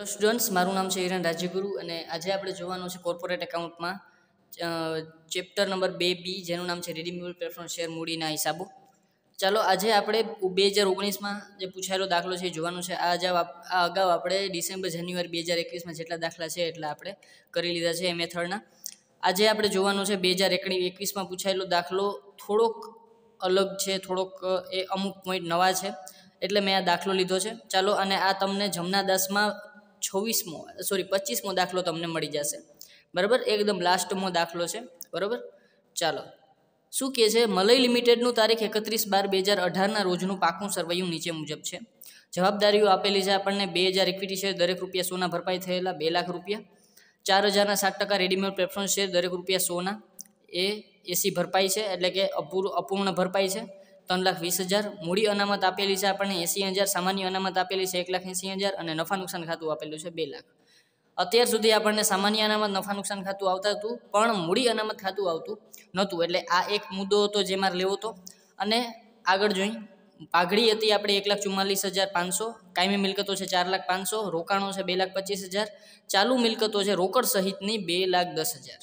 hello students મારું નામ છે હિરણ રાજ્યગુરુ અને આજે આપણે જોવાનું છે કોર્પોરેટ એકાઉન્ટમાં ચેપ્ટર નંબર બે બી જેનું નામ છે રિડીમ્યુઅલ પ્લેટફોર્મ શેર મૂડીના હિસાબો ચાલો આજે આપણે બે હજાર ઓગણીસમાં જે પૂછાયેલો દાખલો છે જોવાનું છે આ જવાબ આ અગાઉ આપણે ડિસેમ્બર જાન્યુઆરી બે હજાર એકવીસમાં જેટલા દાખલા છે એટલા આપણે કરી લીધા છે એ મેથડના આજે આપણે જોવાનું છે બે હજાર એકવીસમાં પૂછાયેલો દાખલો થોડોક અલગ છે થોડોક એ અમુક પોઈન્ટ નવા છે એટલે મેં આ દાખલો લીધો છે ચાલો અને આ તમને જમના દસમાં છવ્વીસમો સોરી પચીસમો દાખલો તમને મળી જશે બરાબર એકદમ લાસ્ટમો દાખલો છે બરાબર ચાલો શું કહે છે મલય લિમિટેડનું તારીખ એકત્રીસ બાર બે હજાર અઢારના રોજનું પાકું સરવૈયું નીચે મુજબ છે જવાબદારીઓ આપેલી છે આપણને બે હજાર ઇક્વિટી શેર દરેક રૂપિયા સોના ભરપાઈ થયેલા બે લાખ રૂપિયા ચાર હજારના સાત ટકા રેડીમેડ પ્લેટફોર્મ શેર દરેક રૂપિયા સોના એ એસી ભરપાઈ છે એટલે કે અપૂર અપૂર્ણ ભરપાઈ છે ત્રણ લાખ વીસ હજાર મૂડી અનામત આપેલી છે આપણને એંસી હજાર સામાન્ય અનામત આપેલી છે એક લાખ એંસી હજાર અને નફા નુકસાન ખાતું આપેલું છે બે લાખ અત્યાર સુધી આપણને સામાન્ય અનામત નફા નુકસાન ખાતું આવતા હતું પણ મૂડી અનામત ખાતું આવતું નહોતું એટલે આ એક મુદ્દો હતો જે મારે લેવો હતો અને આગળ જોઈ પાઘડી હતી આપણે એક લાખ ચુમ્માલીસ હજાર પાંચસો કાયમી મિલકતો છે ચાર લાખ પાંચસો રોકાણો છે બે લાખ પચીસ હજાર ચાલુ મિલકતો છે રોકડ સહિતની બે લાખ દસ હજાર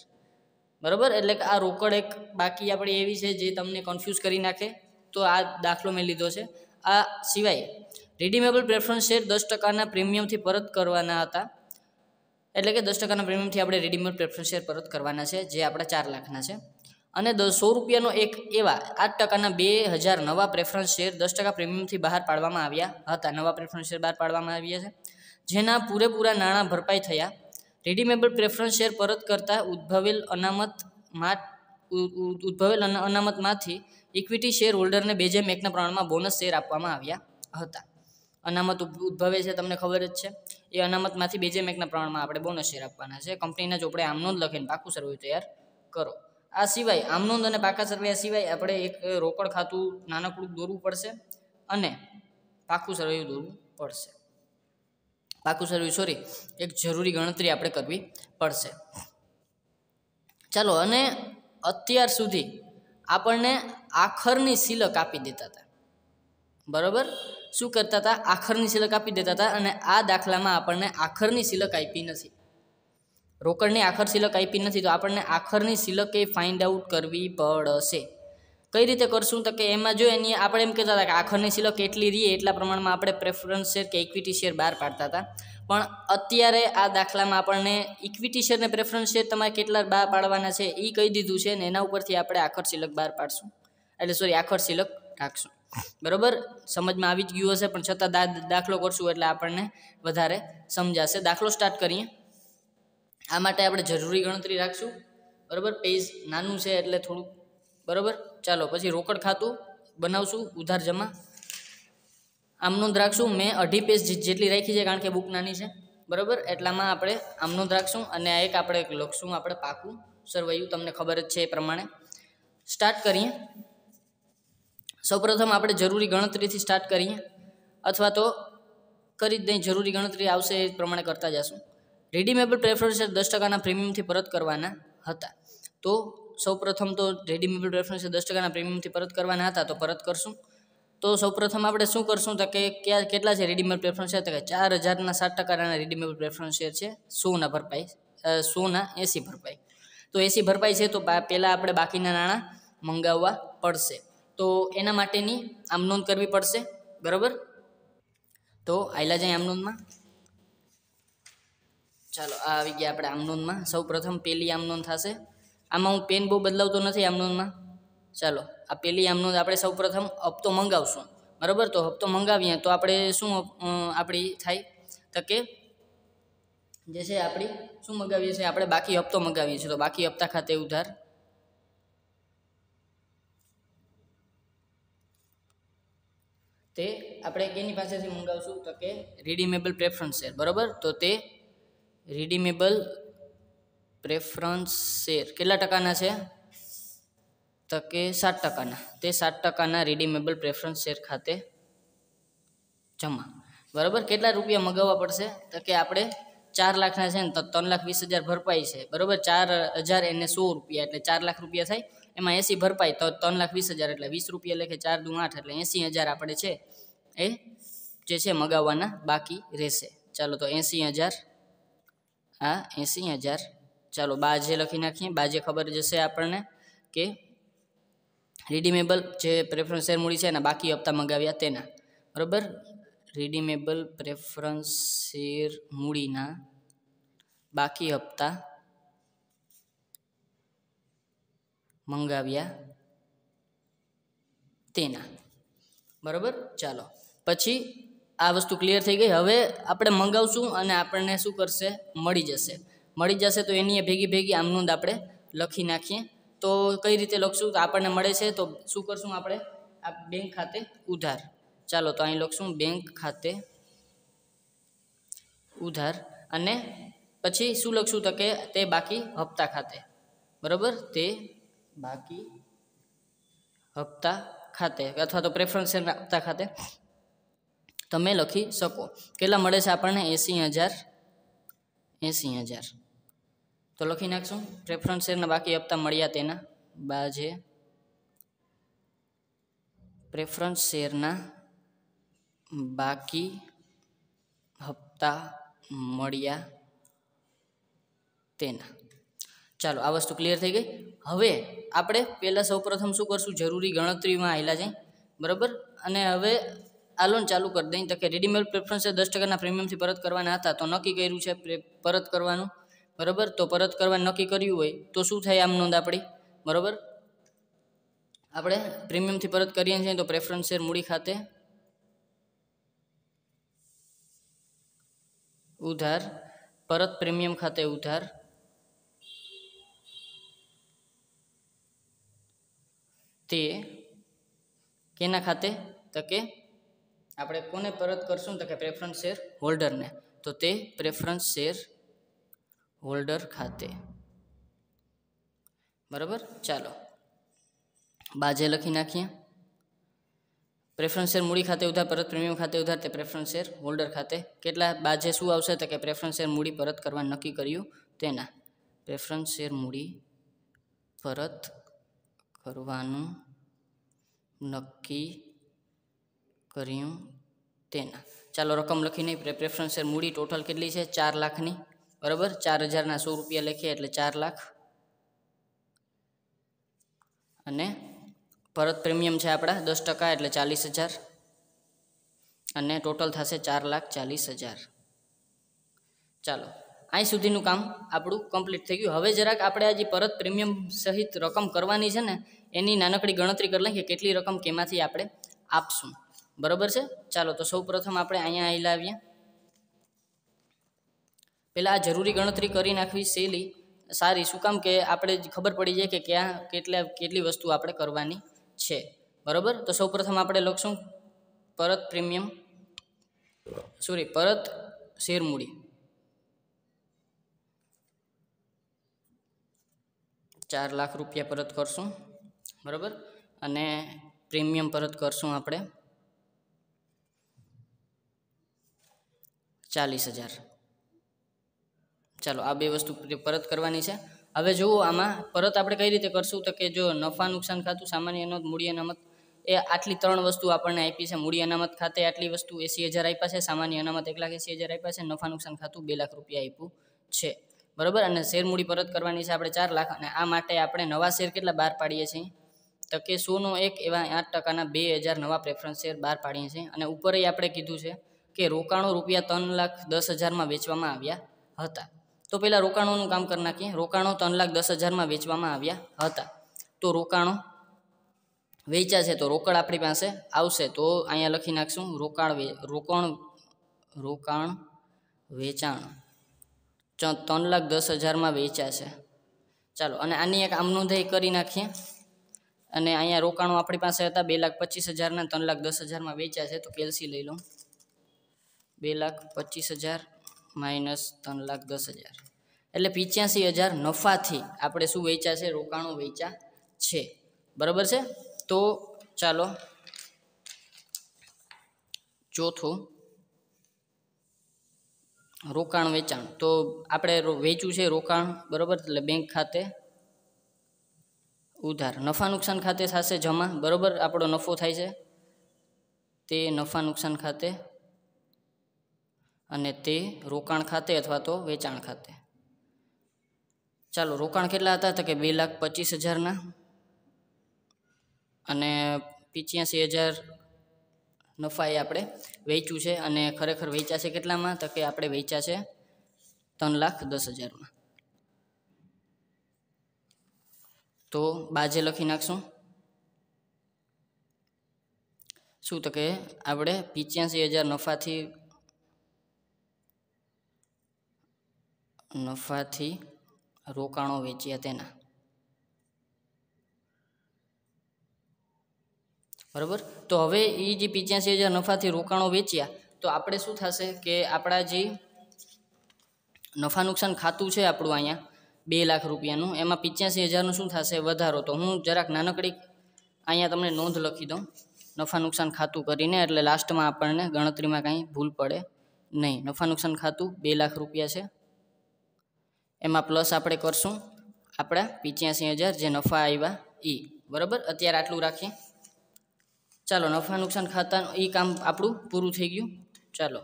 બરાબર એટલે કે આ રોકડ એક બાકી આપણી એવી છે જે તમને કન્ફ્યુઝ કરી નાખે તો આ દાખલો મેં લીધો છે આ સિવાય રિડીમેબલ પ્રેફરન્સ શેર દસ ટકાના પ્રીમિયમથી પરત કરવાના હતા એટલે કે દસ ટકાના પ્રીમિયમથી આપણે રિડીમેબલ પ્રેફરન્સ શેર પરત કરવાના છે જે આપણા ચાર લાખના છે અને દ સો રૂપિયાનો એક એવા આઠ ટકાના બે હજાર નવા પ્રેફરન્સ શેર દસ ટકા પ્રીમિયમથી બહાર પાડવામાં આવ્યા હતા નવા પ્રેફરન્સ શેર બહાર પાડવામાં આવ્યા છે જેના પૂરેપૂરા નાણાં ભરપાઈ થયા રિડીમેબલ પ્રેફરન્સ શેર પરત કરતાં ઉદ્ભવેલ અનામત ઉદ્ભવેલ અનામતમાંથી ઇક્વિટી શેર હોલ્ડરને બે બેજે મેકના પ્રમાણમાં બોનસ શેર આપવામાં આવ્યા હતા અનામત ઉદ્ભવે છે તમને ખબર જ છે એ અનામતમાંથી બેજે મેકના પ્રમાણમાં આપણે બોનસ શેર આપવાના છે કંપનીના ચોપડે જ લખીને પાકું સરવૈયું તૈયાર કરો આ સિવાય આમનોંધ અને પાકા સરવૈયા સિવાય આપણે એક રોકડ ખાતું નાનકડું દોરવું પડશે અને પાકું સરવૈયું દોરવું પડશે પાકું સરવૈયું સોરી એક જરૂરી ગણતરી આપણે કરવી પડશે ચાલો અને અત્યાર સુધી આપણને આખરની સિલક આપી દેતા હતા બરાબર શું કરતા હતા આખરની સિલક આપી દેતા હતા અને આ દાખલામાં આપણને આખરની સિલક આપી નથી રોકડની આખર સિલક આપી નથી તો આપણને આખરની સિલક એ ફાઇન્ડ આઉટ કરવી પડશે કઈ રીતે કરશું તો કે એમાં જો એની આપણે એમ કહેતા હતા કે આખરની સિલો કેટલી રહીએ એટલા પ્રમાણમાં આપણે પ્રેફરન્સ શેર કે ઇક્વિટી શેર બહાર પાડતા હતા પણ અત્યારે આ દાખલામાં આપણને ઇક્વિટી શેરને પ્રેફરન્સ શેર તમારે કેટલા બહાર પાડવાના છે એ કહી દીધું છે ને એના ઉપરથી આપણે આખર સિલક બહાર પાડશું એટલે સોરી આખર સિલક રાખશું બરાબર સમજમાં આવી જ ગયું હશે પણ છતાં દાખલો કરશું એટલે આપણને વધારે સમજાશે દાખલો સ્ટાર્ટ કરીએ આ માટે આપણે જરૂરી ગણતરી રાખશું બરાબર પેજ નાનું છે એટલે થોડુંક બરાબર ચાલો પછી રોકડ ખાતું બનાવશું ઉધાર જમા આમ નોંધ રાખશું મેં અઢી પેજ જેટલી રાખી છે કારણ કે બુક નાની છે બરાબર એટલામાં આપણે આમ નોંધ રાખશું અને આ એક આપણે લખશું આપણે પાકું સરવૈયું તમને ખબર જ છે એ પ્રમાણે સ્ટાર્ટ કરીએ સૌપ્રથમ આપણે જરૂરી ગણતરીથી સ્ટાર્ટ કરીએ અથવા તો કરી જ નહીં જરૂરી ગણતરી આવશે એ પ્રમાણે કરતા જશું રિડીમેબલ પ્રેફરન્સ દસ ટકાના પ્રીમિયમથી પરત કરવાના હતા તો સૌપ્રથમ તો રેડીમેબલ રેફરન્સ દસ ટકાના પ્રીમિયમથી પરત કરવાના હતા તો પરત કરશું તો સૌ પ્રથમ આપણે શું કરશું તો કે ક્યાં કેટલા છે રેડીમેડ પ્રેફરન્સ શેર તો કે ચાર હજારના સાત ટકાના રેડીમેડ પ્રેફરન્સ શેર છે સોના ભરપાઈ સોના એસી ભરપાઈ તો એસી ભરપાઈ છે તો પહેલાં આપણે બાકીના નાણાં મંગાવવા પડશે તો એના માટેની આમ નોંધ કરવી પડશે બરાબર તો આયલા જાય આમ આમનોંધમાં ચાલો આવી ગયા આપણે આમનોંધમાં સૌ પ્રથમ પહેલી આમ નોંધ થશે આમાં હું પેન બહુ બદલાવતો નથી આમનોનમાં ચાલો આ પેલી આમનો આપણે સૌ પ્રથમ હપ્તો મંગાવશું બરાબર તો હપ્તો મંગાવીએ તો આપણે શું આપણી થાય તો કે જે છે આપણી શું મંગાવીએ છીએ આપણે બાકી હપ્તો મંગાવીએ છીએ તો બાકી હપ્તા ખાતે ઉધાર તે આપણે કેની પાસેથી મંગાવશું તો કે રીડીમેબલ પ્રેફરન્સ શેર બરાબર તો તે રીડીમેબલ પ્રેફરન્સ શેર કેટલા ટકાના છે તો કે સાત ટકાના તે સાત ટકાના રિડીમેબલ પ્રેફરન્સ શેર ખાતે જમા બરાબર કેટલા રૂપિયા મગાવવા પડશે તો કે આપણે ચાર લાખના છે ને તો ત્રણ લાખ વીસ હજાર ભરપાઈ છે બરાબર ચાર હજાર એને સો રૂપિયા એટલે ચાર લાખ રૂપિયા થાય એમાં એંસી ભરપાઈ તો ત્રણ લાખ વીસ હજાર એટલે વીસ રૂપિયા લખે ચાર દુ આઠ એટલે એંસી હજાર આપણે છે એ જે છે મગાવવાના બાકી રહેશે ચાલો તો એંસી હજાર હા એંસી હજાર ચાલો બાજે લખી નાખીએ બાજે ખબર જશે આપણને કે રીડીમેબલ જે પ્રેફરન્સ શેર મૂડી છે એના બાકી હપ્તા મંગાવ્યા તેના બરાબર રીડીમેબલ પ્રેફરન્સ શેર મૂડીના બાકી હપ્તા મંગાવ્યા તેના બરાબર ચાલો પછી આ વસ્તુ ક્લિયર થઈ ગઈ હવે આપણે મંગાવશું અને આપણને શું કરશે મળી જશે મળી જશે તો એની ભેગી ભેગી આમ નોંધ આપણે લખી નાખીએ તો કઈ રીતે લખશું તો આપણને મળે છે તો શું કરશું આપણે આ બેંક ખાતે ઉધાર ચાલો તો અહીં લખશું બેંક ખાતે ઉધાર અને પછી શું લખશું તો કે તે બાકી હપ્તા ખાતે બરાબર તે બાકી હપ્તા ખાતે અથવા તો પ્રેફરન્સ હપ્તા ખાતે તમે લખી શકો કેટલા મળે છે આપણને એંસી હજાર એંસી હજાર તો લખી નાખશું પ્રેફરન્સ શેરના બાકી હપ્તા મળ્યા તેના બાજે પ્રેફરન્સ શેરના બાકી હપ્તા મળ્યા તેના ચાલો આ વસ્તુ ક્લિયર થઈ ગઈ હવે આપણે પહેલાં સૌપ્રથમ શું કરશું જરૂરી ગણતરીમાં આવેલા જાય બરાબર અને હવે આ લોન ચાલુ કરી દઈએ તો કે રેડીમેડ પ્રેફરન્સ દસ ટકાના પ્રીમિયમથી પરત કરવાના હતા તો નક્કી કર્યું છે પરત કરવાનું બરાબર તો પરત કરવા નક્કી કર્યું હોય તો શું થાય આમ નોંધ આપણી બરાબર આપણે પ્રીમિયમથી પરત કરીએ છીએ તો પ્રેફરન્સ શેર મૂડી ખાતે ઉધાર પરત પ્રીમિયમ ખાતે ઉધાર તે કેના ખાતે તો કે આપણે કોને પરત કરશું તો કે પ્રેફરન્સ શેર હોલ્ડરને તો તે પ્રેફરન્સ શેર હોલ્ડર ખાતે બરાબર ચાલો બાજે લખી નાખીએ પ્રેફરન્સ શેર મૂડી ખાતે ઉધાર પરત પ્રીમિયમ ખાતે ઉધાર તે પ્રેફરન્સ શેર હોલ્ડર ખાતે કેટલા બાજે શું આવશે તો કે પ્રેફરન્સ શેર મૂડી પરત કરવા નક્કી કર્યું તેના પ્રેફરન્સ શેર મૂડી પરત કરવાનું નક્કી કર્યું તેના ચાલો રકમ લખી નહીં પ્રેફરન્સ શેર મૂડી ટોટલ કેટલી છે ચાર લાખની બરાબર ચાર હજારના સો રૂપિયા લખીએ એટલે ચાર લાખ અને ભરત પ્રીમિયમ છે આપણા દસ ટકા એટલે ચાલીસ હજાર અને ટોટલ થશે ચાર લાખ ચાલીસ હજાર ચાલો અહીં સુધીનું કામ આપણું કમ્પ્લીટ થઈ ગયું હવે જરાક આપણે આજે પરત પ્રીમિયમ સહિત રકમ કરવાની છે ને એની નાનકડી ગણતરી કરી લઈએ કેટલી રકમ કેમાંથી આપણે આપશું બરાબર છે ચાલો તો સૌ પ્રથમ આપણે અહીંયા આવી લાવીએ પહેલાં આ જરૂરી ગણતરી કરી નાખવી સહેલી સારી શું કામ કે આપણે ખબર પડી જાય કે ક્યાં કેટલા કેટલી વસ્તુ આપણે કરવાની છે બરાબર તો સૌપ્રથમ આપણે લખશું પરત પ્રીમિયમ સોરી પરત શેરમૂડી ચાર લાખ રૂપિયા પરત કરશું બરાબર અને પ્રીમિયમ પરત કરશું આપણે ચાલીસ હજાર ચાલો આ બે વસ્તુ પરત કરવાની છે હવે જુઓ આમાં પરત આપણે કઈ રીતે કરશું તો કે જો નફા નુકસાન ખાતું સામાન્ય અનામત મૂડી અનામત એ આટલી ત્રણ વસ્તુ આપણને આપી છે મૂડી અનામત ખાતે આટલી વસ્તુ એસી હજાર આપ્યા છે સામાન્ય અનામત એક લાખ એસી હજાર આપ્યા છે નફા નુકસાન ખાતું બે લાખ રૂપિયા આપ્યું છે બરાબર અને શેર મૂડી પરત કરવાની છે આપણે ચાર લાખ અને આ માટે આપણે નવા શેર કેટલા બહાર પાડીએ છીએ તો કે સોનો એક એવા આઠ ટકાના બે હજાર નવા પ્રેફરન્સ શેર બહાર પાડીએ છીએ અને ઉપર આપણે કીધું છે કે રોકાણો રૂપિયા ત્રણ લાખ દસ હજારમાં વેચવામાં આવ્યા હતા તો પહેલાં રોકાણોનું કામ કરી નાખીએ રોકાણો ત્રણ લાખ દસ હજારમાં વેચવામાં આવ્યા હતા તો રોકાણો વેચ્યા છે તો રોકડ આપણી પાસે આવશે તો અહીંયા લખી નાખશું રોકાણ વે રોકાણ રોકાણ વેચાણ ચ ત્રણ લાખ દસ હજારમાં વેચ્યા છે ચાલો અને આની એક આમ નોંધાઈ કરી નાખીએ અને અહીંયા રોકાણો આપણી પાસે હતા બે લાખ પચીસ હજારના ત્રણ લાખ દસ હજારમાં વેચ્યા છે તો કેલ્સી લઈ લઉં બે લાખ પચીસ હજાર માઇનસ ત્રણ લાખ દસ હજાર એટલે પીચ્યાસી હજાર નફાથી આપણે શું વેચ્યા છે રોકાણો વેચ્યા છે બરાબર છે તો ચાલો ચોથું રોકાણ વેચાણ તો આપણે વેચ્યું છે રોકાણ બરાબર એટલે બેંક ખાતે ઉધાર નફા નુકસાન ખાતે થશે જમા બરાબર આપણો નફો થાય છે તે નફા નુકસાન ખાતે અને તે રોકાણ ખાતે અથવા તો વેચાણ ખાતે ચાલો રોકાણ કેટલા હતા તો કે બે લાખ પચીસ હજારના અને પીચ્યાસી હજાર નફા એ આપણે વેચ્યું છે અને ખરેખર વેચ્યા છે કેટલામાં તો કે આપણે વેચ્યા છે ત્રણ લાખ દસ હજારમાં તો બાજે લખી નાખશું શું તો કે આપણે પીચ્યાસી હજાર નફાથી નફાથી રોકાણો વેચ્યા તેના બરાબર તો હવે એ જે પીચ્યાસી હજાર નફાથી રોકાણો વેચ્યા તો આપણે શું થશે કે આપણા જે નફા નુકસાન ખાતું છે આપણું અહીંયા બે લાખ રૂપિયાનું એમાં પિચ્યાસી હજારનું શું થશે વધારો તો હું જરાક નાનકડી અહીંયા તમને નોંધ લખી દઉં નફા નુકસાન ખાતું કરીને એટલે લાસ્ટમાં આપણને ગણતરીમાં કાંઈ ભૂલ પડે નહીં નફા નુકસાન ખાતું બે લાખ રૂપિયા છે એમાં પ્લસ આપણે કરશું આપણા પિચ્યાસી હજાર જે નફા આવ્યા એ બરાબર અત્યારે આટલું રાખીએ ચાલો નફા નુકસાન ખાતાનું એ કામ આપણું પૂરું થઈ ગયું ચાલો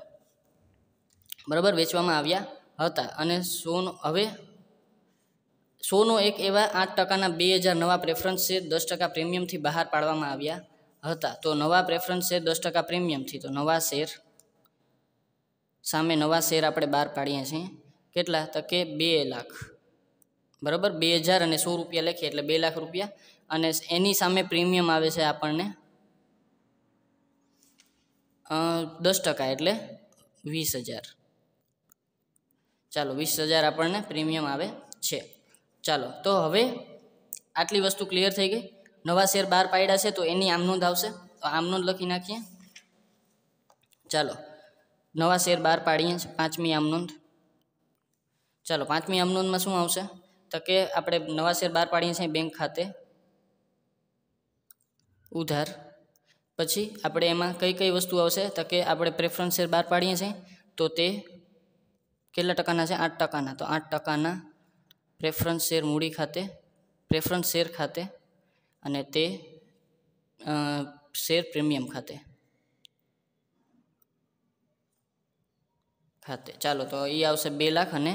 બરાબર વેચવામાં આવ્યા હતા અને સોનો હવે સોનો એક એવા આઠ ટકાના બે હજાર નવા પ્રેફરન્સ છે દસ ટકા પ્રીમિયમથી બહાર પાડવામાં આવ્યા હતા તો નવા પ્રેફરન્સ છે દસ ટકા પ્રીમિયમથી તો નવા શેર સામે નવા શેર આપણે બહાર પાડીએ છીએ કેટલા તો કે બે લાખ બરાબર બે હજાર અને સો રૂપિયા લખીએ એટલે બે લાખ રૂપિયા અને એની સામે પ્રીમિયમ આવે છે આપણને દસ ટકા એટલે વીસ હજાર ચાલો વીસ હજાર આપણને પ્રીમિયમ આવે છે ચાલો તો હવે આટલી વસ્તુ ક્લિયર થઈ ગઈ નવા શેર બહાર પાડ્યા છે તો એની આમ નોંધ આવશે તો આમ નોંધ લખી નાખીએ ચાલો નવા શેર બહાર પાડીએ પાંચમી આમ નોંધ ચાલો પાંચમી અમનોનમાં શું આવશે તો કે આપણે નવા શેર બહાર પાડીએ છીએ બેંક ખાતે ઉધાર પછી આપણે એમાં કઈ કઈ વસ્તુ આવશે તો કે આપણે પ્રેફરન્સ શેર બહાર પાડીએ છીએ તો તે કેટલા ટકાના છે આઠ ટકાના તો આઠ ટકાના પ્રેફરન્સ શેર મૂડી ખાતે પ્રેફરન્સ શેર ખાતે અને તે શેર પ્રીમિયમ ખાતે ખાતે ચાલો તો એ આવશે બે લાખ અને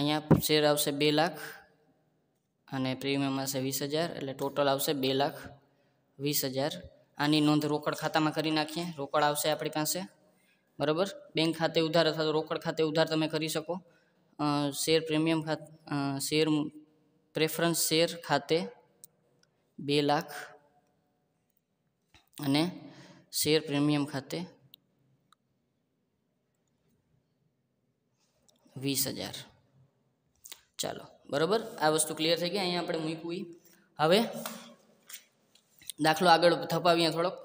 અહીંયા શેર આવશે બે લાખ અને પ્રીમિયમ આવશે વીસ હજાર એટલે ટોટલ આવશે બે લાખ વીસ હજાર આની નોંધ રોકડ ખાતામાં કરી નાખીએ રોકડ આવશે આપણી પાસે બરાબર બેંક ખાતે ઉધાર અથવા તો રોકડ ખાતે ઉધાર તમે કરી શકો શેર પ્રીમિયમ ખાત શેર પ્રેફરન્સ શેર ખાતે બે લાખ અને શેર પ્રીમિયમ ખાતે વીસ હજાર ચાલો બરાબર આ વસ્તુ ક્લિયર થઈ ગઈ અહીંયા આપણે મૂકવી હવે દાખલો આગળ થપાવીએ થોડોક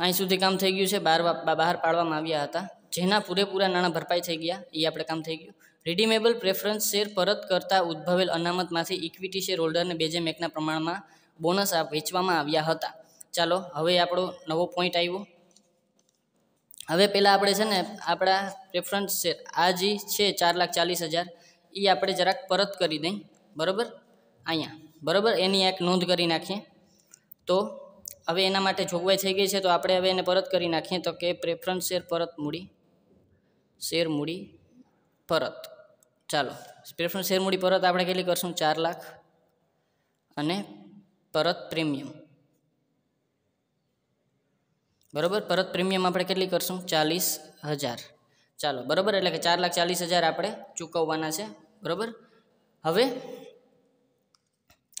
અહીં સુધી કામ થઈ ગયું છે બહાર બહાર પાડવામાં આવ્યા હતા જેના પૂરેપૂરા નાણાં ભરપાઈ થઈ ગયા એ આપણે કામ થઈ ગયું રિડીમેબલ પ્રેફરન્સ શેર પરત કરતાં ઉદ્ભવેલ અનામતમાંથી ઇક્વિટી શેર હોલ્ડરને બેજેમ એકના પ્રમાણમાં બોનસ વેચવામાં આવ્યા હતા ચાલો હવે આપણો નવો પોઈન્ટ આવ્યો હવે પહેલાં આપણે છે ને આપણા પ્રેફરન્સ છે આ જે છે ચાર લાખ ચાલીસ હજાર એ આપણે જરાક પરત કરી દઈ બરાબર અહીંયા બરાબર એની એક નોંધ કરી નાખીએ તો હવે એના માટે જોગવાઈ થઈ ગઈ છે તો આપણે હવે એને પરત કરી નાખીએ તો કે પ્રેફરન્સ શેર પરત મૂડી શેર મૂડી પરત ચાલો પ્રેફરન્સ શેર મૂડી પરત આપણે કેટલી કરશું ચાર લાખ અને પરત પ્રીમિયમ બરાબર પરત પ્રીમિયમ આપણે કેટલી કરશું ચાલીસ હજાર ચાલો બરોબર એટલે કે ચાર લાખ ચાલીસ હજાર આપણે ચૂકવવાના છે બરાબર હવે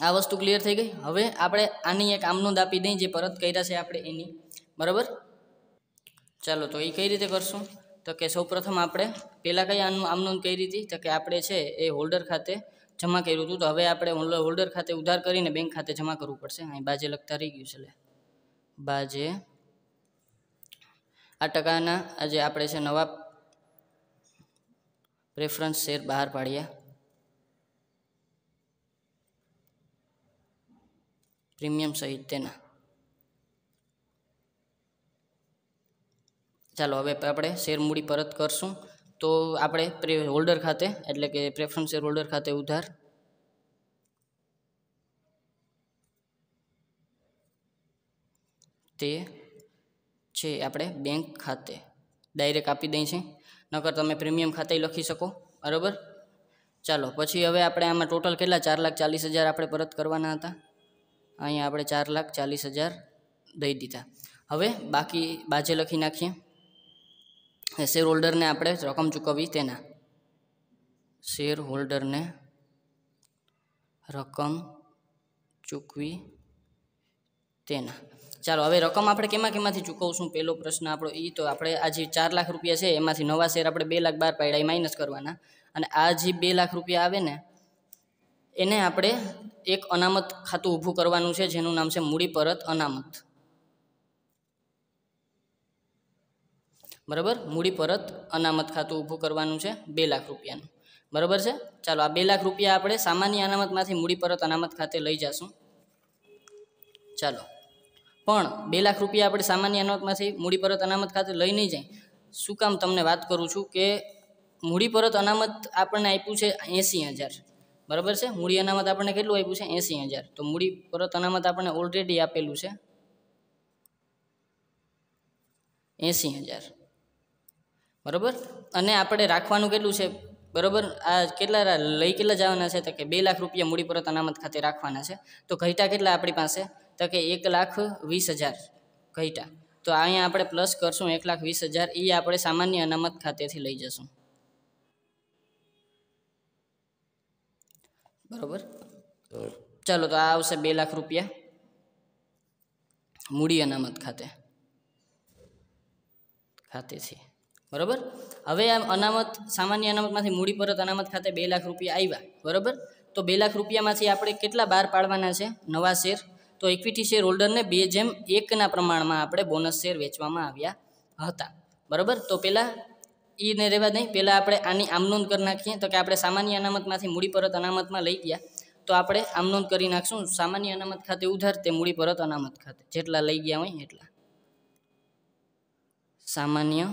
આ વસ્તુ ક્લિયર થઈ ગઈ હવે આપણે આની એક આમનોંધ આપી દઈએ જે પરત કર્યા છે આપણે એની બરાબર ચાલો તો એ કઈ રીતે કરશું તો કે સૌપ્રથમ આપણે પહેલાં કઈ આનું આમનોંધ કરી હતી તો કે આપણે છે એ હોલ્ડર ખાતે જમા કર્યું હતું તો હવે આપણે હોલ્ડર ખાતે ઉધાર કરીને બેંક ખાતે જમા કરવું પડશે અહીં બાજે લગતા રહી ગયું છે બાજે આ ટકાના આજે આપણે છે નવા પ્રેફરન્સ શેર બહાર પાડ્યા પ્રીમિયમ સહિત તેના ચાલો હવે આપણે શેર મૂડી પરત કરશું તો આપણે પ્રે હોલ્ડર ખાતે એટલે કે પ્રેફરન્સ શેર હોલ્ડર ખાતે ઉધાર તે છે આપણે બેંક ખાતે ડાયરેક્ટ આપી દઈ છે નકર તમે પ્રીમિયમ ખાતે લખી શકો બરાબર ચાલો પછી હવે આપણે આમાં ટોટલ કેટલા ચાર લાખ ચાલીસ હજાર આપણે પરત કરવાના હતા અહીંયા આપણે ચાર લાખ ચાલીસ હજાર દઈ દીધા હવે બાકી બાજે લખી નાખીએ શેર હોલ્ડરને આપણે રકમ ચૂકવવી તેના શેર હોલ્ડરને રકમ ચૂકવી તેના ચાલો હવે રકમ આપણે કેમાં કેમાંથી ચૂકવશું પહેલો પ્રશ્ન આપણો એ તો આપણે આ જે ચાર લાખ રૂપિયા છે એમાંથી નવા શેર આપણે બે લાખ બાર પાડ્યા એ માઇનસ કરવાના અને આ જે બે લાખ રૂપિયા આવે ને એને આપણે એક અનામત ખાતું ઊભું કરવાનું છે જેનું નામ છે મૂડી પરત અનામત બરાબર મૂડી પરત અનામત ખાતું ઊભું કરવાનું છે બે લાખ રૂપિયાનું બરાબર છે ચાલો આ બે લાખ રૂપિયા આપણે સામાન્ય અનામતમાંથી મૂડી પરત અનામત ખાતે લઈ જશું ચાલો પણ બે લાખ રૂપિયા આપણે સામાન્ય અનામતમાંથી મૂડી પરત અનામત ખાતે લઈ નહીં જાય શું કામ તમને વાત કરું છું કે મૂડી પરત અનામત આપણને આપ્યું છે એંસી હજાર બરાબર છે મૂડી અનામત આપણને કેટલું આપ્યું છે એંસી હજાર તો મૂડી પરત અનામત આપણને ઓલરેડી આપેલું છે એંસી હજાર બરાબર અને આપણે રાખવાનું કેટલું છે બરાબર આ કેટલા લઈ કેટલા જવાના છે તો કે બે લાખ રૂપિયા મૂડી પરત અનામત ખાતે રાખવાના છે તો ઘટા કેટલા આપણી પાસે તો કે એક લાખ વીસ હજાર ઘટા તો અહીંયા આપણે પ્લસ કરશું એક લાખ વીસ હજાર એ આપણે સામાન્ય અનામત ખાતેથી લઈ જશું બરોબર ચાલો તો આ આવશે બે લાખ રૂપિયા મૂડી અનામત ખાતે ખાતેથી બરાબર હવે આ અનામત સામાન્ય અનામતમાંથી મૂડી પરત અનામત ખાતે બે લાખ રૂપિયા આવ્યા બરોબર તો બે લાખ રૂપિયામાંથી આપણે કેટલા બહાર પાડવાના છે નવા શેર તો ઇક્વિટી શેર હોલ્ડરને બે જેમ એકના પ્રમાણમાં આપણે બોનસ શેર વેચવામાં આવ્યા હતા બરાબર તો પહેલાં એને રહેવા નહીં પહેલાં આપણે આની આમનોંધ કરી નાખીએ તો કે આપણે સામાન્ય અનામતમાંથી મૂડી પરત અનામતમાં લઈ ગયા તો આપણે આમ નોંધ કરી નાખશું સામાન્ય અનામત ખાતે ઉધાર તે મૂડી પરત અનામત ખાતે જેટલા લઈ ગયા હોય એટલા સામાન્ય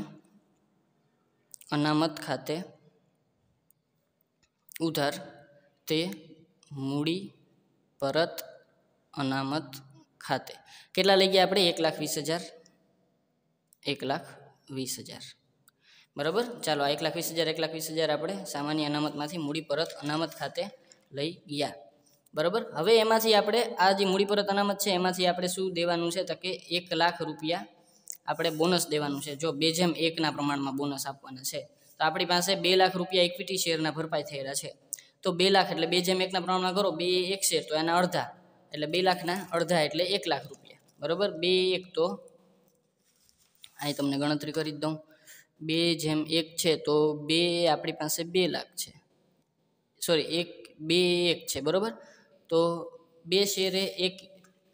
અનામત ખાતે ઉધાર તે મૂડી પરત અનામત ખાતે કેટલા લઈ ગયા આપણે એક લાખ વીસ હજાર એક લાખ વીસ હજાર બરાબર ચાલો આ એક લાખ વીસ હજાર એક લાખ વીસ હજાર આપણે સામાન્ય અનામતમાંથી મૂડી પરત અનામત ખાતે લઈ ગયા બરાબર હવે એમાંથી આપણે આ જે મૂડી પરત અનામત છે એમાંથી આપણે શું દેવાનું છે તો કે એક લાખ રૂપિયા આપણે બોનસ દેવાનું છે જો બે જેમ એકના પ્રમાણમાં બોનસ આપવાના છે તો આપણી પાસે બે લાખ રૂપિયા ઇક્વિટી શેરના ભરપાઈ થયેલા છે તો બે લાખ એટલે બે જેમ એકના પ્રમાણમાં કરો બે એક શેર તો એના અડધા એટલે બે લાખના અડધા એટલે એક લાખ રૂપિયા બરાબર બે એક તો અહીં તમને ગણતરી કરી દઉં બે જેમ એક છે તો બે આપણી પાસે બે લાખ છે સોરી એક બે એક છે બરાબર તો બે શેરે એક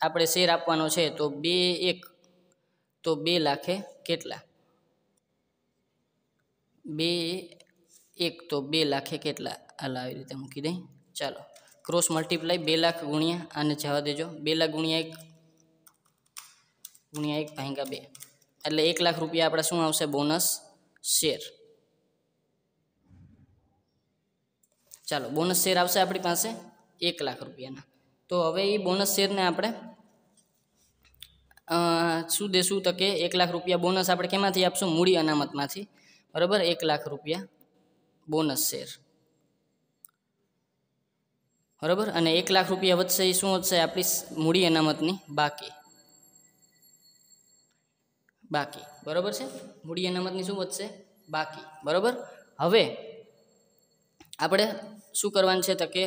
આપણે શેર આપવાનો છે તો બે એક તો બે લાખે કેટલા બે એક તો બે લાખે કેટલા હાલ આવી રીતે મૂકી દઈ ચાલો ક્રોસ મલ્ટીપ્લાય બે લાખ ગુણ્યા આને જવા દેજો બે લાખ ગુણ્યા એક ગુણ્યા એક ભાંગા બે એટલે એક લાખ રૂપિયા આપણે શું આવશે બોનસ શેર ચાલો બોનસ શેર આવશે આપણી પાસે એક લાખ રૂપિયાના તો હવે એ બોનસ શેરને આપણે શું દેશું તો કે એક લાખ રૂપિયા બોનસ આપણે કેમાંથી આપશું મૂડી અનામતમાંથી બરાબર એક લાખ રૂપિયા બોનસ શેર બરાબર અને એક લાખ રૂપિયા વધશે એ શું વધશે આપણી મૂડી અનામતની બાકી બાકી બરાબર છે મૂડી અનામતની શું વધશે બાકી બરાબર હવે આપણે શું કરવાનું છે તો કે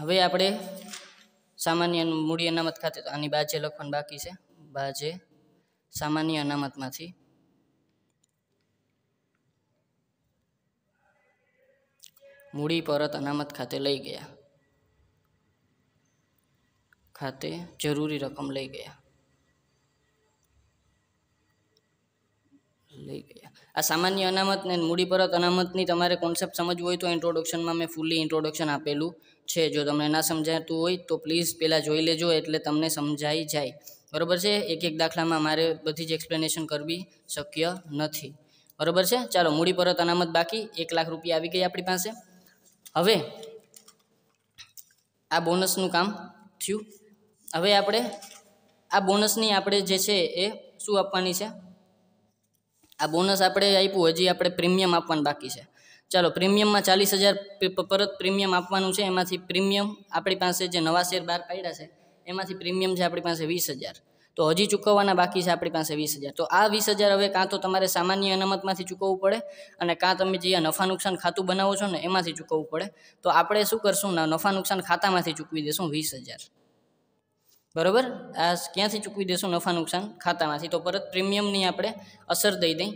હવે આપણે સામાન્ય મૂડી અનામત ખાતે તો આની બાજે લખવાનું બાકી છે બાજે સામાન્ય અનામતમાંથી મૂડી પરત અનામત ખાતે લઈ ગયા ખાતે જરૂરી રકમ લઈ ગયા લઈ ગયા આ સામાન્ય અનામત ને મૂડી પરત અનામતની તમારે કોન્સેપ્ટ સમજવું હોય તો ઇન્ટ્રોડક્શનમાં મેં ફૂલી ઇન્ટ્રોડક્શન આપેલું છે જો તમને ના સમજાતું હોય તો પ્લીઝ પહેલાં જોઈ લેજો એટલે તમને સમજાઈ જાય બરાબર છે એક એક દાખલામાં મારે બધી જ એક્સપ્લેનેશન કરવી શક્ય નથી બરાબર છે ચાલો મૂડી પરત અનામત બાકી એક લાખ રૂપિયા આવી ગઈ આપણી પાસે હવે આ બોનસનું કામ થયું હવે આપણે આ બોનસની આપણે જે છે એ શું આપવાની છે આ બોનસ આપણે આપ્યું હજી આપણે પ્રીમિયમ આપવાનું બાકી છે ચાલો પ્રીમિયમમાં ચાલીસ હજાર પરત પ્રીમિયમ આપવાનું છે એમાંથી પ્રીમિયમ આપણી પાસે જે નવા શેર બહાર પાડ્યા છે એમાંથી પ્રીમિયમ છે આપણી પાસે વીસ હજાર તો હજી ચૂકવવાના બાકી છે આપણી પાસે વીસ હજાર તો આ વીસ હજાર હવે કાં તો તમારે સામાન્ય અનામતમાંથી ચૂકવવું પડે અને કાં તમે જે નફા નુકસાન ખાતું બનાવો છો ને એમાંથી ચૂકવવું પડે તો આપણે શું કરશું ના નફા નુકસાન ખાતામાંથી ચૂકવી દેશું વીસ હજાર બરાબર આ ક્યાંથી ચૂકવી દેશું નફા નુકસાન ખાતામાંથી તો પરત પ્રીમિયમની આપણે અસર દઈ દઈ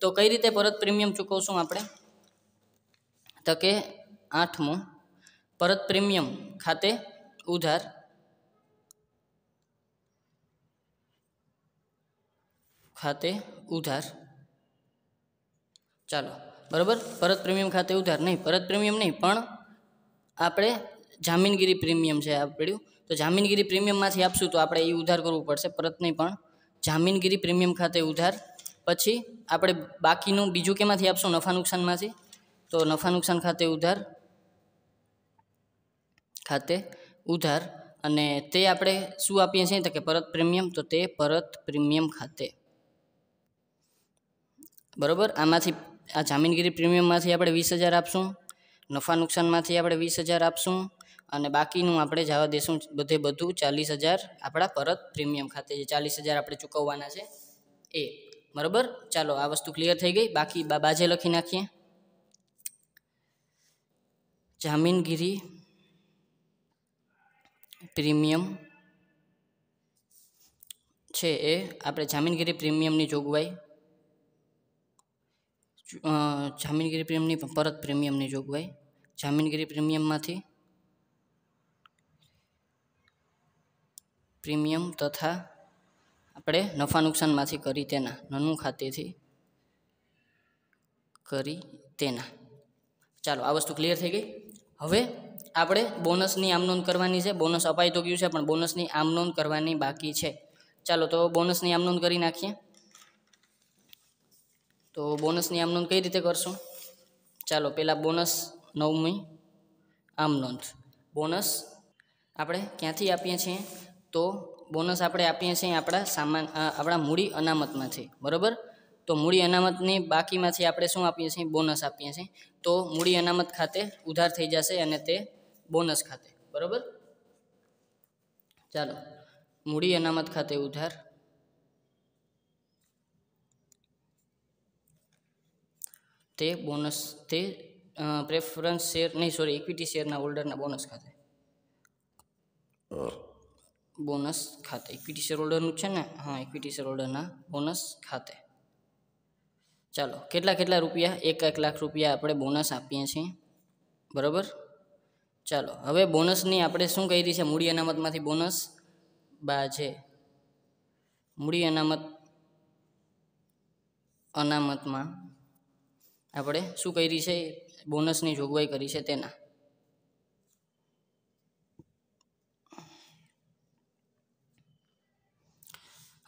તો કઈ રીતે પરત પ્રીમિયમ ચૂકવશું આપણે તો કે આઠમું પરત પ્રીમિયમ ખાતે ઉધાર ખાતે ઉધાર ચાલો બરાબર પરત પ્રીમિયમ ખાતે ઉધાર નહીં પરત પ્રીમિયમ નહીં પણ આપણે જામીનગીરી પ્રીમિયમ છે આપણું તો જામીનગીરી પ્રીમિયમમાંથી આપશું તો આપણે એ ઉધાર કરવું પડશે પરત નહીં પણ જામીનગીરી પ્રીમિયમ ખાતે ઉધાર પછી આપણે બાકીનું બીજું કેમાંથી આપશું નફા નુકસાનમાંથી તો નફા નુકસાન ખાતે ઉધાર ખાતે ઉધાર અને તે આપણે શું આપીએ છીએ તો કે પરત પ્રીમિયમ તો તે પરત પ્રીમિયમ ખાતે બરાબર આમાંથી આ જામીનગીરી પ્રીમિયમમાંથી આપણે વીસ હજાર આપશું નફા નુકસાનમાંથી આપણે વીસ હજાર આપશું અને બાકીનું આપણે જવા દેશું બધે બધું ચાલીસ હજાર આપણા પરત પ્રીમિયમ ખાતે જે ચાલીસ હજાર આપણે ચૂકવવાના છે એ બરાબર ચાલો આ વસ્તુ ક્લિયર થઈ ગઈ બાકી બાજે લખી નાખીએ જામીનગીરી પ્રીમિયમ છે એ આપણે જામીનગીરી પ્રીમિયમની જોગવાઈ જામીનગીરી પ્રીમિયમની પરત પ્રીમિયમની જોગવાઈ જામીનગીરી પ્રીમિયમમાંથી પ્રીમિયમ તથા આપણે નફા નુકસાનમાંથી કરી તેના નનું ખાતેથી કરી તેના ચાલો આ વસ્તુ ક્લિયર થઈ ગઈ હવે આપણે બોનસની આમનોંધ કરવાની છે બોનસ અપાઈ તો ગયું છે પણ બોનસની આમનોંધ કરવાની બાકી છે ચાલો તો બોનસની આમનોંધ કરી નાખીએ તો બોનસની આમ નોંધ કઈ રીતે કરશું ચાલો પેલા બોનસ નવમી આમ નોંધ બોનસ આપણે ક્યાંથી આપીએ છીએ તો બોનસ આપણે આપીએ છીએ આપણા સામાન આપણા મૂડી અનામતમાંથી બરાબર તો મૂડી અનામતની બાકીમાંથી આપણે શું આપીએ છીએ બોનસ આપીએ છીએ તો મૂડી અનામત ખાતે ઉધાર થઈ જશે અને તે બોનસ ખાતે બરાબર ચાલો મૂડી અનામત ખાતે ઉધાર તે બોનસ તે પ્રેફરન્સ શેર નહીં સોરી ઇક્વિટી શેરના હોલ્ડરના બોનસ ખાતે બોનસ ખાતે ઇક્વિટી શેર હોલ્ડરનું છે ને હા ઇક્વિટી શેર હોલ્ડરના બોનસ ખાતે ચાલો કેટલા કેટલા રૂપિયા એક એક લાખ રૂપિયા આપણે બોનસ આપીએ છીએ બરાબર ચાલો હવે બોનસની આપણે શું કહી રહી છે મૂડી અનામતમાંથી બોનસ બાજે મૂડી અનામત અનામતમાં આપણે શું કરી છે બોનસની જોગવાઈ કરી છે તેના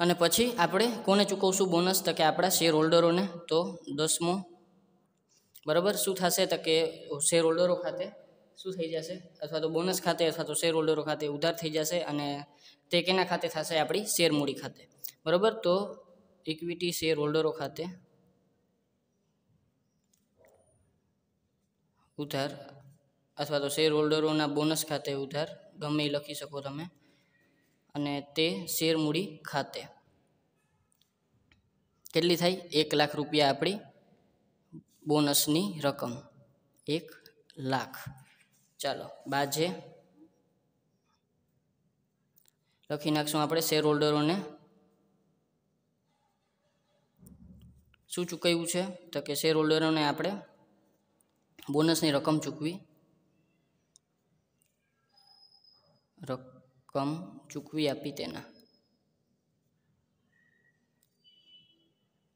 અને પછી આપણે કોને ચૂકવશું બોનસ તો કે આપણા શેર હોલ્ડરોને તો દસમો બરાબર શું થશે તો કે શેર હોલ્ડરો ખાતે શું થઈ જશે અથવા તો બોનસ ખાતે અથવા તો શેર હોલ્ડરો ખાતે ઉધાર થઈ જશે અને તે કેના ખાતે થશે આપણી શેર મૂડી ખાતે બરાબર તો ઇક્વિટી શેર હોલ્ડરો ખાતે ઉધાર અથવા તો શેર હોલ્ડરોના બોનસ ખાતે ઉધાર ગમે એ લખી શકો તમે અને તે શેર મૂડી ખાતે કેટલી થાય એક લાખ રૂપિયા આપણી બોનસની રકમ એક લાખ ચાલો બાજે લખી નાખશું આપણે શેર હોલ્ડરોને શું ચૂકવ્યું છે તો કે શેર હોલ્ડરોને આપણે બોનસની રકમ ચૂકવી રકમ ચૂકવી આપી તેના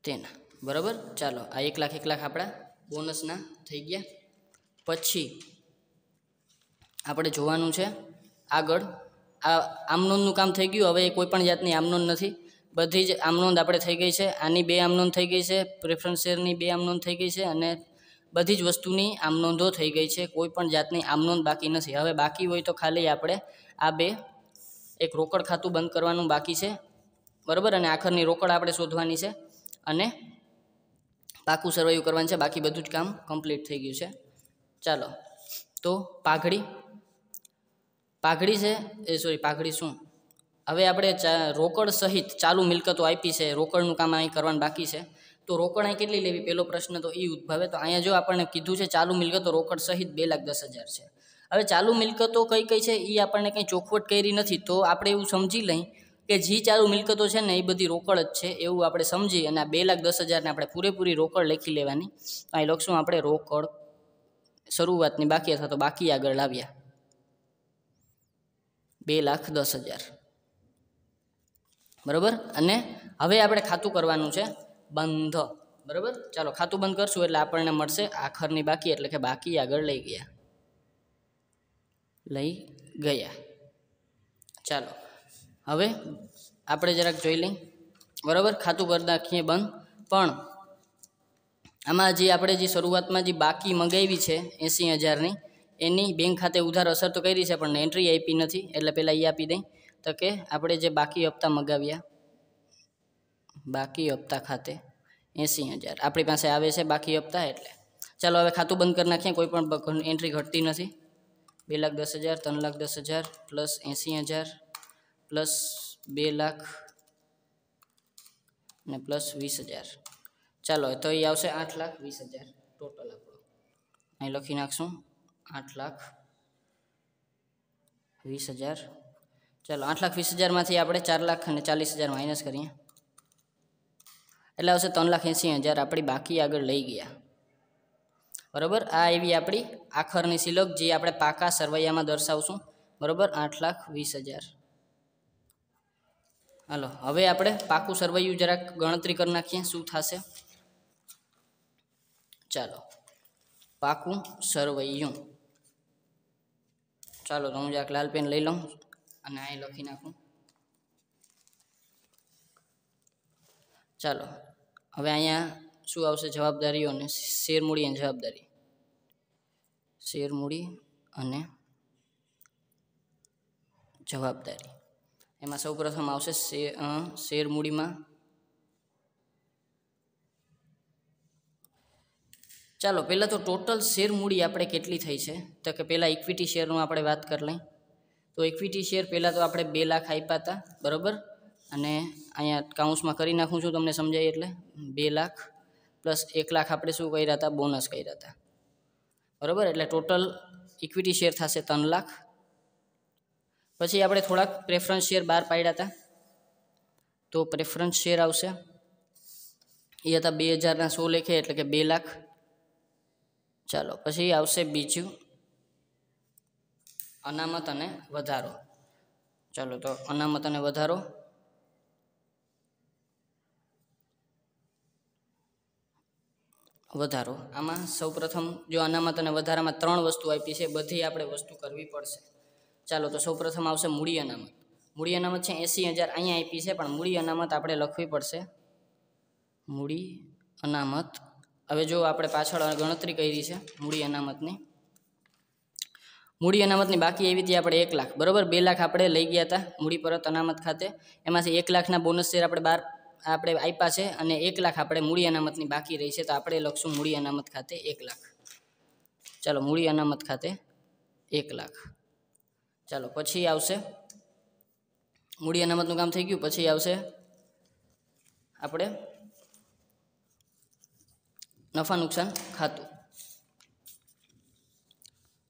તેના બરાબર ચાલો આ એક લાખ એક લાખ આપણા બોનસના થઈ ગયા પછી આપણે જોવાનું છે આગળ આ આમનોંદનું કામ થઈ ગયું હવે કોઈ પણ જાતની આમનોંદ નથી બધી જ આમનોંદ આપણે થઈ ગઈ છે આની બે આમનોંદ થઈ ગઈ છે પ્રેફરન્સ શેરની બે આમનોંદ થઈ ગઈ છે અને બધી જ વસ્તુની આમ નોંધો થઈ ગઈ છે કોઈ પણ જાતની આમ નોંધ બાકી નથી હવે બાકી હોય તો ખાલી આપણે આ બે એક રોકડ ખાતું બંધ કરવાનું બાકી છે બરાબર અને આખરની રોકડ આપણે શોધવાની છે અને પાકું સર્વાઈવ કરવાનું છે બાકી બધું જ કામ કમ્પ્લીટ થઈ ગયું છે ચાલો તો પાઘડી પાઘડી છે એ સોરી પાઘડી શું હવે આપણે રોકડ સહિત ચાલુ મિલકતો આપી છે રોકડનું કામ અહીં કરવાનું બાકી છે તો રોકડ કેટલી લેવી પહેલો પ્રશ્ન તો એ ઉદ્ભવે તો અહીંયા જો આપણને કીધું છે ચાલુ મિલકતો રોકડ સહિત બે લાખ દસ હજાર છે હવે ચાલુ મિલકતો કઈ કઈ છે એ આપણને કંઈ ચોખવટ કરી નથી તો આપણે એવું સમજી લઈ કે જે ચાલુ મિલકતો છે ને એ બધી રોકડ જ છે એવું આપણે સમજી અને આ બે લાખ દસ હજારને આપણે પૂરેપૂરી રોકડ લખી લેવાની અહીં લખશું આપણે રોકડ શરૂઆતની બાકી અથવા તો બાકી આગળ લાવ્યા બે લાખ દસ હજાર બરાબર અને હવે આપણે ખાતું કરવાનું છે બંધ બરાબર ચાલો ખાતું બંધ કરશું એટલે આપણને મળશે આખરની બાકી એટલે કે બાકી આગળ લઈ ગયા લઈ ગયા ચાલો હવે આપણે જરાક જોઈ લઈ બરાબર ખાતું કરી નાખીએ બંધ પણ આમાં જે આપણે જે શરૂઆતમાં જે બાકી મંગાવી છે એંસી હજારની એની બેંક ખાતે ઉધાર અસર તો કરી છે પણ એન્ટ્રી આપી નથી એટલે પહેલાં એ આપી દઈ તો કે આપણે જે બાકી હપ્તા મંગાવ્યા બાકી હપ્તા ખાતે એંસી હજાર આપણી પાસે આવે છે બાકી હપ્તા એટલે ચાલો હવે ખાતું બંધ કરી નાખીએ કોઈ પણ એન્ટ્રી ઘટતી નથી બે લાખ દસ હજાર ત્રણ લાખ દસ હજાર પ્લસ એંસી હજાર પ્લસ બે લાખ અને પ્લસ વીસ હજાર ચાલો તો એ આવશે આઠ લાખ વીસ હજાર ટોટલ આપણો અહીં લખી નાખશું આઠ લાખ વીસ હજાર ચાલો આઠ લાખ વીસ હજારમાંથી આપણે ચાર લાખ અને ચાલીસ હજાર માઇનસ કરીએ એટલે આવશે ત્રણ લાખ એંસી હજાર આપણી બાકી આગળ લઈ ગયા બરાબર આ એવી આપણી આખરની સિલક જે આપણે પાકા સરવૈયામાં દર્શાવશું બરાબર આઠ લાખ વીસ હજાર હાલો હવે આપણે પાકું સરવૈયું જરાક ગણતરી કરી નાખીએ શું થશે ચાલો પાકું સરવૈયું ચાલો તો હું જરાક લાલ પેન લઈ લઉં અને અહીં લખી નાખું ચાલો હવે અહીંયા શું આવશે જવાબદારીઓ અને શેરમૂડી અને જવાબદારી શેરમૂડી અને જવાબદારી એમાં સૌ પ્રથમ આવશે શેરમૂડીમાં ચાલો પહેલાં તો ટોટલ શેરમૂડી આપણે કેટલી થઈ છે તો કે પહેલાં ઇક્વિટી શેરનું આપણે વાત કરી લઈએ તો ઇક્વિટી શેર પહેલાં તો આપણે બે લાખ આપ્યા હતા બરાબર અને અહીંયા કાઉન્સમાં કરી નાખું છું તમને સમજાય એટલે બે લાખ પ્લસ એક લાખ આપણે શું કર્યા હતા બોનસ કર્યા હતા બરાબર એટલે ટોટલ ઇક્વિટી શેર થશે ત્રણ લાખ પછી આપણે થોડાક પ્રેફરન્સ શેર બહાર પાડ્યા હતા તો પ્રેફરન્સ શેર આવશે એ હતા બે હજારના સો લેખે એટલે કે બે લાખ ચાલો પછી આવશે બીજું અનામત અને વધારો ચાલો તો અનામત અને વધારો વધારો આમાં સૌપ્રથમ જો અનામત અને વધારામાં ત્રણ વસ્તુ આપી છે બધી આપણે વસ્તુ કરવી પડશે ચાલો તો સૌપ્રથમ આવશે મૂડી અનામત મૂડી અનામત છે એંસી હજાર અહીંયા આપી છે પણ મૂડી અનામત આપણે લખવી પડશે મૂડી અનામત હવે જો આપણે પાછળ ગણતરી કરી છે મૂડી અનામતની મૂડી અનામતની બાકી એવી હતી આપણે એક લાખ બરાબર બે લાખ આપણે લઈ ગયા હતા મૂડી પરત અનામત ખાતે એમાંથી એક લાખના બોનસ શેર આપણે બાર આપણે આપ્યા છે અને એક લાખ આપણે મૂડી અનામતની બાકી રહી છે તો આપણે લખશું મૂડી અનામત ખાતે એક લાખ ચાલો મૂડી અનામત ખાતે એક લાખ ચાલો પછી આવશે મૂડી અનામતનું કામ થઈ ગયું પછી આવશે આપણે નફા નુકસાન ખાતું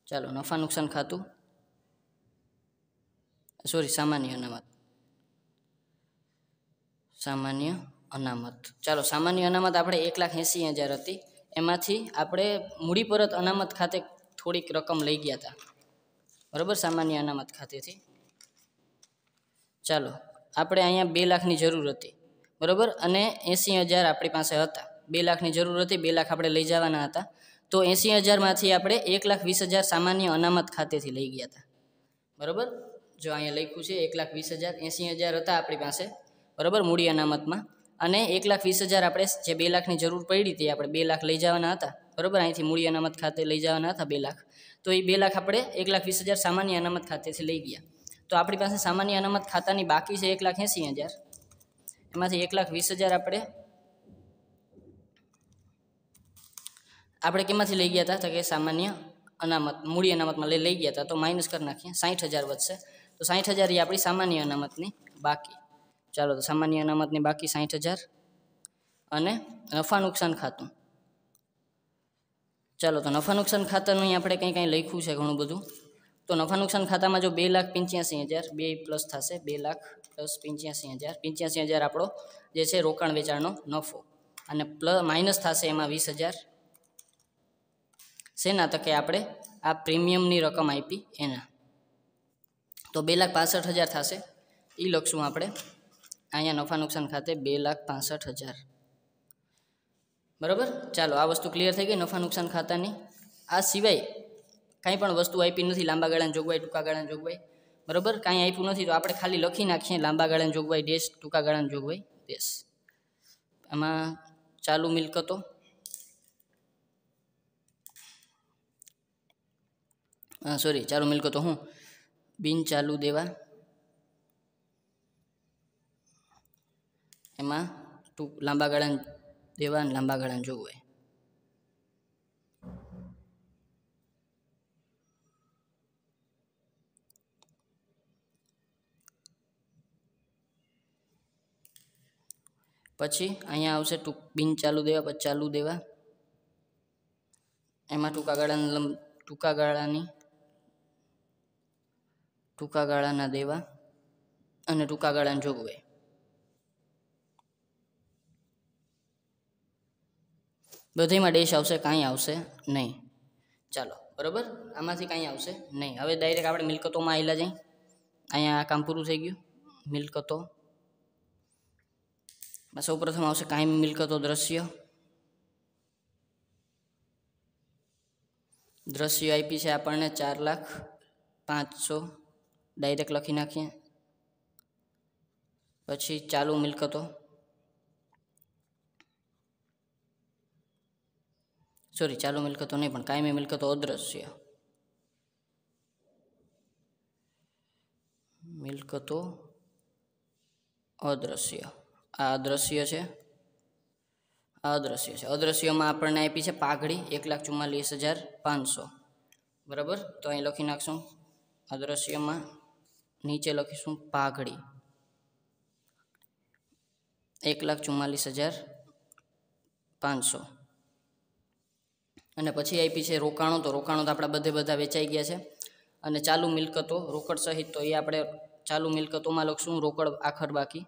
ચાલો નફા નુકસાન ખાતું સોરી સામાન્ય અનામત સામાન્ય અનામત ચાલો સામાન્ય અનામત આપણે એક લાખ એંસી હજાર હતી એમાંથી આપણે મૂડી પરત અનામત ખાતે થોડીક રકમ લઈ ગયા હતા બરાબર સામાન્ય અનામત ખાતેથી ચાલો આપણે અહીંયા બે લાખની જરૂર હતી બરાબર અને એંસી હજાર આપણી પાસે હતા બે લાખની જરૂર હતી બે લાખ આપણે લઈ જવાના હતા તો એંસી હજારમાંથી આપણે એક લાખ વીસ હજાર સામાન્ય અનામત ખાતેથી લઈ ગયા હતા બરાબર જો અહીંયા લખ્યું છે એક લાખ વીસ હજાર એંસી હજાર હતા આપણી પાસે બરાબર મૂડી અનામત માં અને 1,20,000 આપણે જે 2 લાખ ની જરૂર પડી તે આપણે 2 લાખ લઈ જવાના હતા બરાબર અહીંથી મૂડી અનામત ખાતે લઈ જવાના હતા 2 લાખ તો એ 2 લાખ આપણે 1,20,000 સામાન્ય અનામત ખાતે થી લઈ ગયા તો આપણી પાસે સામાન્ય અનામત ખાતા ની બાકી છે 1,80,000 એમાંથી 1,20,000 આપણે આપણે કેમાંથી લઈ ગયા હતા તો કે સામાન્ય અનામત મૂડી અનામત માં લઈ લઈ ગયા તો માઈનસ કરી નાખીએ 60,000 વધશે તો 60,000 એ આપણી સામાન્ય અનામત ની બાકી ચાલો તો સામાન્ય અનામતની બાકી સાઠ હજાર અને નફા નુકસાન ખાતું ચાલો તો નફા નુકસાન ખાતાનું આપણે કંઈ કંઈ લખ્યું છે ઘણું બધું તો નફા નુકસાન ખાતામાં જો બે લાખ પંચ્યાસી હજાર બે પ્લસ થશે બે લાખ પ્લસ પંચ્યાસી હજાર પંચ્યાસી હજાર આપણો જે છે રોકાણ વેચાણનો નફો અને પ્લસ માઇનસ થશે એમાં વીસ હજાર શેના તકે આપણે આ પ્રીમિયમની રકમ આપી એના તો બે લાખ પાસઠ હજાર થશે એ લખશું આપણે અહીંયા નફા નુકસાન ખાતે બે લાખ પાસઠ હજાર બરાબર ચાલો આ વસ્તુ ક્લિયર થઈ ગઈ નફા નુકસાન ખાતાની આ સિવાય કાંઈ પણ વસ્તુ આપી નથી લાંબા ગાળાની જોગવાઈ ટૂંકા ગાળાની જોગવાઈ બરાબર કાંઈ આપ્યું નથી તો આપણે ખાલી લખી નાખીએ લાંબા ગાળાની જોગવાઈ દેશ ટૂંકા ગાળાની જોગવાઈ દેશ આમાં ચાલુ મિલકતો સોરી ચાલુ મિલકતો હું બિન ચાલુ દેવા એમાં ટૂંક લાંબા ગાળાને દેવા અને લાંબા ગાળાને જોવું હોય પછી અહીંયા આવશે ટૂંક બિન ચાલુ દેવા પછી ચાલુ દેવા એમાં ટૂંકા ગાળાના ટૂંકા ગાળાની ટૂંકા ગાળાના દેવા અને ટૂંકા ગાળાની જોગવાઈ બધીમાં ડેશ આવશે કાંઈ આવશે નહીં ચાલો બરાબર આમાંથી કાંઈ આવશે નહીં હવે ડાયરેક્ટ આપણે મિલકતોમાં આવેલા જઈ અહીંયા આ કામ પૂરું થઈ ગયું મિલકતો સૌ પ્રથમ આવશે કાયમ મિલકતો દ્રશ્ય દ્રશ્ય આપી છે આપણને ચાર લાખ પાંચસો ડાયરેક્ટ લખી નાખીએ પછી ચાલુ મિલકતો સોરી ચાલુ મિલકતો નહીં પણ કાયમી મિલકતો અદ્રશ્ય મિલકતો અદ્રશ્ય આ અદ્રશ્ય છે આ અદ્રશ્ય છે અદ્રશ્યમાં આપણને આપી છે પાઘડી એક લાખ ચુમ્માલીસ હજાર પાંચસો બરાબર તો અહીં લખી નાખશું અદ્રશ્યમાં નીચે લખીશું પાઘડી એક લાખ ચુમ્માલીસ હજાર પાંચસો અને પછી આપી છે રોકાણો તો રોકાણો તો આપણા બધે બધા વેચાઈ ગયા છે અને ચાલુ મિલકતો રોકડ સહિત તો એ આપણે ચાલુ મિલકતોમાં લખશું રોકડ આખર બાકી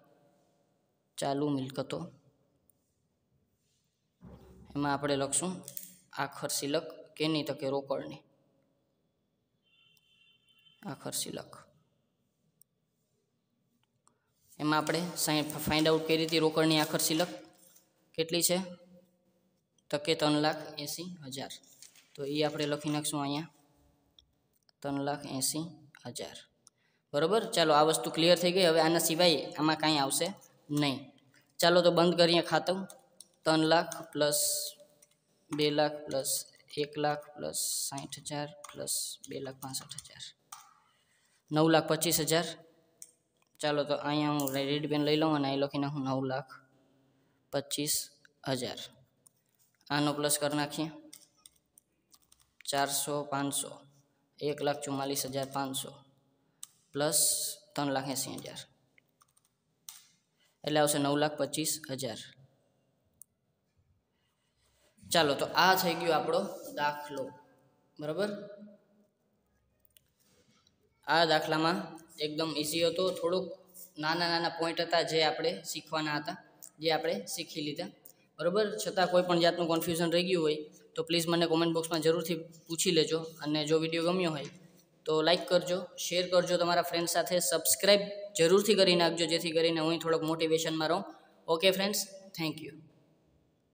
ચાલુ મિલકતો એમાં આપણે લખશું આખર સિલક કેની તકે રોકડની આખર સિલક એમાં આપણે સાઈ ફાઇન્ડ આઉટ કરી હતી રોકડની આખર સિલક કેટલી છે તકે ત્રણ લાખ એંસી હજાર તો એ આપણે લખી નાખશું અહીંયા ત્રણ લાખ એંસી હજાર બરાબર ચાલો આ વસ્તુ ક્લિયર થઈ ગઈ હવે આના સિવાય આમાં કાંઈ આવશે નહીં ચાલો તો બંધ કરીએ ખાતું ત્રણ લાખ પ્લસ બે લાખ પ્લસ એક લાખ પ્લસ સાઠ હજાર પ્લસ બે લાખ પાસઠ હજાર નવ લાખ પચીસ હજાર ચાલો તો અહીંયા હું રેડ પેન લઈ લઉં અને અહીં લખીને હું નવ લાખ પચીસ હજાર આનો પ્લસ કરી નાખીએ ચારસો પાંચસો એક લાખ ચુમ્માલીસ હજાર પાંચસો પ્લસ ત્રણ લાખ એંસી હજાર એટલે આવશે નવ લાખ પચીસ હજાર ચાલો તો આ થઈ ગયો આપણો દાખલો બરાબર આ દાખલામાં એકદમ ઇઝી હતો થોડુંક નાના નાના પોઈન્ટ હતા જે આપણે શીખવાના હતા જે આપણે શીખી લીધા બરાબર છતાં કોઈ પણ જાતનું કન્ફ્યુઝન રહી ગયું હોય તો પ્લીઝ મને કોમેન્ટ બોક્સમાં જરૂરથી પૂછી લેજો અને જો વિડીયો ગમ્યો હોય તો લાઇક કરજો શેર કરજો તમારા ફ્રેન્ડ સાથે સબસ્ક્રાઈબ જરૂરથી કરી નાખજો જેથી કરીને હું થોડોક મોટિવેશનમાં રહું ઓકે ફ્રેન્ડ્સ થેન્ક યુ